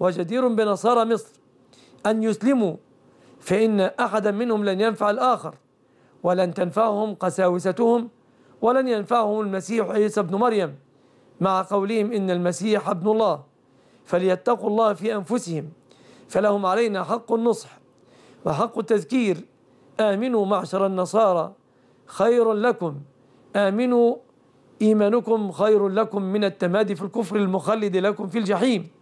وجدير بنصارى مصر أن يسلموا فإن أحدا منهم لن ينفع الآخر ولن تنفعهم قساوستهم ولن ينفعهم المسيح عيسى ابن مريم مع قولهم إن المسيح ابن الله فليتقوا الله في أنفسهم فلهم علينا حق النصح وحق التذكير آمنوا معشر النصارى خير لكم آمنوا إيمانكم خير لكم من التمادي في الكفر المخلد لكم في الجحيم